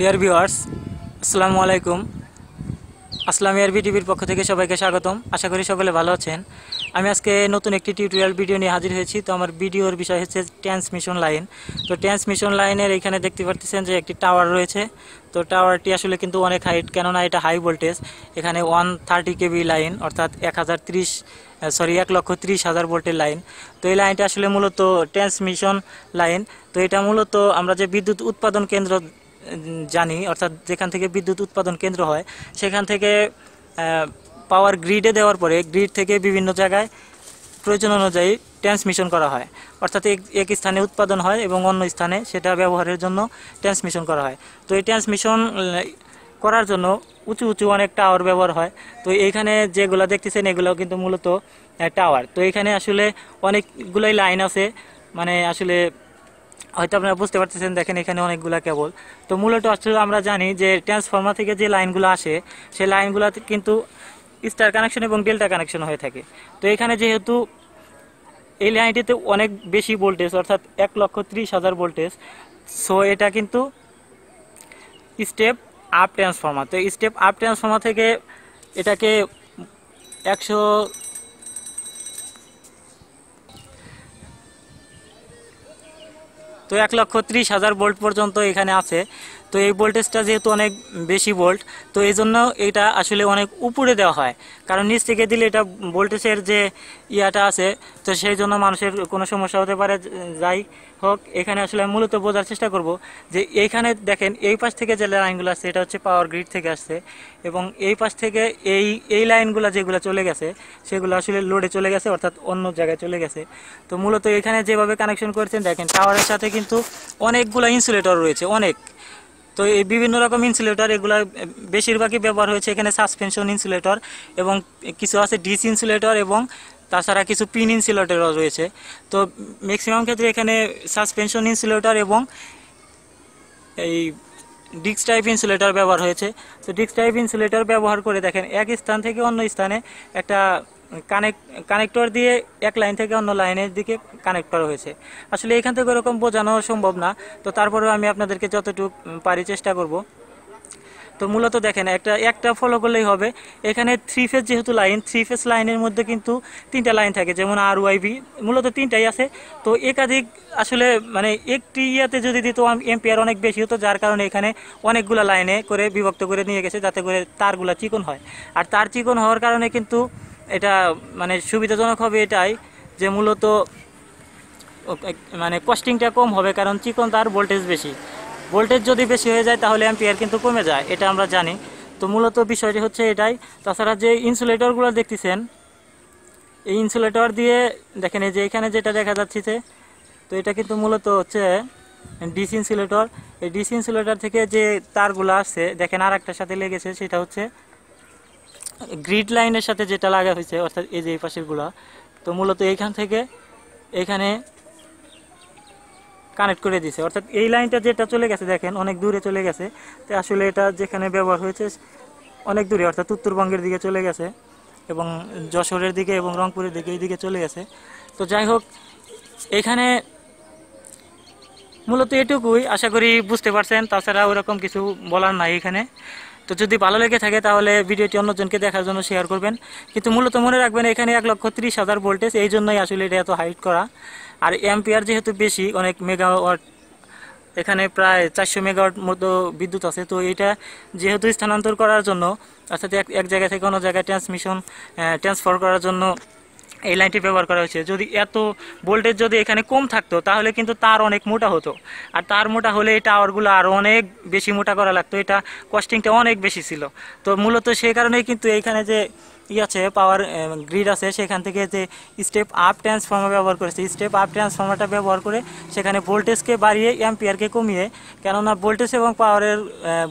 dear viewers আসসালামু আলাইকুম আসলাম এয়ারবি টিভির পক্ষ থেকে সবাইকে স্বাগতম আশা করি সকলে ভালো আছেন আমি আজকে নতুন একটি টিউটোরিয়াল ভিডিও নিয়ে হাজির হয়েছি তো আমার ভিডিওর বিষয় হচ্ছে ট্রান্সমিশন লাইন তো ট্রান্সমিশন লাইনের এখানে দেখতে পাচ্ছেন যে একটি টাওয়ার রয়েছে তো টাওয়ারটি আসলে কিন্তু অনেক হাইট কেননা এটা হাই ভোল্টেজ এখানে ওয়ান থার্টি কেবি লাইন অর্থাৎ এক হাজার ত্রিশ সরি এক লক্ষ ত্রিশ হাজার ভোল্টের লাইন তো এই লাইনটি আসলে মূলত ট্রান্সমিশন লাইন তো এটা মূলত আমরা যে বিদ্যুৎ উৎপাদন কেন্দ্র জানি অর্থাৎ যেখান থেকে বিদ্যুৎ উৎপাদন কেন্দ্র হয় সেখান থেকে পাওয়ার গ্রিডে দেওয়ার পরে গ্রিড থেকে বিভিন্ন জায়গায় প্রয়োজন অনুযায়ী ট্রান্সমিশন করা হয় অর্থাৎ এক স্থানে উৎপাদন হয় এবং অন্য স্থানে সেটা ব্যবহারের জন্য ট্রান্সমিশন করা হয় তো এই ট্রান্সমিশন করার জন্য উঁচু উঁচু অনেক টাওয়ার ব্যবহার হয় তো এইখানে যেগুলো দেখতেছেন এগুলো কিন্তু মূলত টাওয়ার তো এখানে আসলে অনেকগুলোই লাইন আছে মানে আসলে হয়তো আপনারা বুঝতে পারতেছেন দেখেন এখানে অনেকগুলো কেবল তো মূলত আসলে আমরা জানি যে ট্রান্সফর্মার থেকে যে লাইনগুলো আসে সেই লাইনগুলো কিন্তু স্টার কানেকশন এবং ডেল্টা কানেকশন হয়ে থাকে তো এখানে যেহেতু এই লাইনটিতে অনেক বেশি ভোল্টেজ অর্থাৎ এক লক্ষ ত্রিশ হাজার ভোল্টেজ সো এটা কিন্তু স্টেপ আপ ট্রান্সফর্মার তো স্টেপ আপ ট্রান্সফর্মার থেকে এটাকে একশো তো এক লক্ষ ত্রিশ হাজার ভোল্ট পর্যন্ত এখানে আছে তো এই ভোল্টেজটা যেহেতু অনেক বেশি ভোল্ট তো এই জন্য এটা আসলে অনেক উপরে দেওয়া হয় কারণ নিচ থেকে দিলে এটা ভোল্টেজের যে ইয়াটা আছে তো সেই জন্য মানুষের কোনো সমস্যা হতে পারে যাই হোক এখানে আসলে আমি মূলত বোঝার চেষ্টা করব যে এইখানে দেখেন এই পাশ থেকে যে লাইনগুলো আছে এটা হচ্ছে পাওয়ার গ্রিড থেকে আসছে এবং এই পাশ থেকে এই এই লাইনগুলো যেগুলো চলে গেছে সেগুলো আসলে লোডে চলে গেছে অর্থাৎ অন্য জায়গায় চলে গেছে তো মূলত এখানে যেভাবে কানেকশন করেছেন দেখেন টাওয়ারের সাথে কিন্তু অনেকগুলো ইনসুলেটর রয়েছে অনেক তো এই বিভিন্ন রকম ইনসুলেটর এগুলো বেশিরভাগই ব্যবহার হয়েছে এখানে সাসপেনশন ইনসুলেটর এবং কিছু আছে ডিস ইনসুলেটর এবং তাছাড়া কিছু পিন ইনসুলেটরও রয়েছে তো ম্যাক্সিমাম ক্ষেত্রে এখানে সাসপেনশন ইনসুলেটর এবং এই ডিস্ক টাইপ ইনসুলেটর ব্যবহার হয়েছে তো ডিস্ক টাইপ ইনসুলেটর ব্যবহার করে দেখেন এক স্থান থেকে অন্য স্থানে একটা কানেক্ট কানেক্টর দিয়ে এক লাইন থেকে অন্য লাইনের দিকে কানেক্টর হয়েছে আসলে এখান থেকে ওরকম বোঝানো সম্ভব না তো তারপরেও আমি আপনাদেরকে যতটুকু পারি চেষ্টা করব তো মূলত দেখেন একটা একটা ফলো করলেই হবে এখানে থ্রি ফেজ যেহেতু লাইন থ্রি ফেজ লাইনের মধ্যে কিন্তু তিনটা লাইন থাকে যেমন আর ওয়াইবি মূলত তিনটাই আছে তো একাধিক আসলে মানে একটি ইয়াতে যদি দিত এম্পিয়ার অনেক বেশি হতো যার কারণে এখানে অনেকগুলো লাইনে করে বিভক্ত করে নিয়ে গেছে যাতে করে তারগুলা চিকন হয় আর তার চিকন হওয়ার কারণে কিন্তু এটা মানে সুবিধাজনক হবে এটাই যে মূলত মানে কস্টিংটা কম হবে কারণ চিকন তার ভোল্টেজ বেশি ভোল্টেজ যদি বেশি হয়ে যায় তাহলে অ্যাম্পিয়ার কিন্তু কমে যায় এটা আমরা জানি তো মূলত বিষয়টি হচ্ছে এটাই তাছাড়া যে ইনসুলেটরগুলো দেখতেছেন এই ইনসুলেটর দিয়ে দেখেন এই যে এখানে যেটা দেখা যাচ্ছে তো এটা কিন্তু মূলত হচ্ছে ডিস ইনসুলেটর এই ডিস ইনসুলেটর থেকে যে তারগুলো আসছে দেখেন আর একটার সাথে লেগেছে সেটা হচ্ছে গ্রিড লাইনের সাথে যেটা লাগা হয়েছে অর্থাৎ এই যে এই গুলা তো মূলত এইখান থেকে এখানে কানেক্ট করে দিছে অর্থাৎ এই লাইনটা যেটা চলে গেছে দেখেন অনেক দূরে চলে গেছে তো আসলে এটা যেখানে ব্যবহার হয়েছে অনেক দূরে অর্থাৎ উত্তরবঙ্গের দিকে চলে গেছে এবং যশোরের দিকে এবং রংপুরের দিকে এই দিকে চলে গেছে তো যাই হোক এখানে মূলত এটুকুই আশা করি বুঝতে পারছেন তাছাড়া ওরকম কিছু বলার নাই এখানে তো যদি ভালো লেগে থাকে তাহলে ভিডিওটি অন্যজনকে দেখার জন্য শেয়ার করবেন কিন্তু মূলত মনে রাখবেন এখানে এক লক্ষ তিরিশ হাজার ভোল্টেজ এই জন্যই আসলে এটা এত হাইট করা আর এমপিআর যেহেতু বেশি অনেক মেগাওয়াট এখানে প্রায় চারশো মেগাওয়াট মতো বিদ্যুৎ আছে তো এটা যেহেতু স্থানান্তর করার জন্য অর্থাৎ এক জায়গা থেকে অন্য জায়গায় ট্রান্সমিশন ট্রান্সফার করার জন্য এই লাইনটি ব্যবহার করা হয়েছে যদি এত ভোল্টেজ যদি এখানে কম থাকতো তাহলে কিন্তু তার অনেক মোটা হতো আর তার মোটা হলে এই টাওয়ারগুলো আরও অনেক বেশি মোটা করা লাগতো এটা কস্টিংটা অনেক বেশি ছিল তো মূলত সেই কারণেই কিন্তু এইখানে যে ই আছে পাওয়ার গ্রিড আছে সেখান থেকে যে স্টেপ আপ ট্রান্সফর্মার ব্যবহার করেছে স্টেপ আপ ট্রান্সফর্মারটা ব্যবহার করে সেখানে ভোল্টেজকে বাড়িয়ে অ্যাম্পিয়ারকে কমিয়ে কেননা ভোল্টেজ এবং পাওয়ারের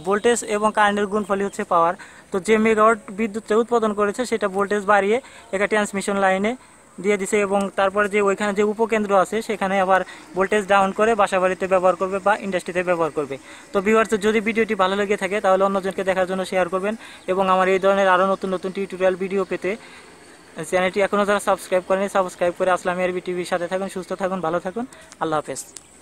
ভোল্টেজ এবং কারেন্টের গুণফলই হচ্ছে পাওয়ার তো যে মেগাওয়াট বিদ্যুৎটা উৎপাদন করেছে সেটা ভোল্টেজ বাড়িয়ে একটা ট্রান্সমিশন লাইনে দিয়ে দিছে এবং তারপরে যে ওইখানে যে উপকেন্দ্র আছে সেখানে আবার ভোল্টেজ ডাউন করে বাসাবাড়িতে ব্যবহার করবে বা ইন্ডাস্ট্রিতে ব্যবহার করবে তো ভিউয়ার্স যদি ভিডিওটি ভালো লেগে থাকে তাহলে অন্যজনকে দেখার জন্য শেয়ার করবেন এবং আমার এই ধরনের আরও নতুন নতুন টিউটোরিয়াল ভিডিও পেতে চ্যানেলটি এখনও যারা সাবস্ক্রাইব করেনি সাবস্ক্রাইব করে বি টিভির সাথে থাকুন সুস্থ থাকুন ভালো থাকুন আল্লাহ হাফেজ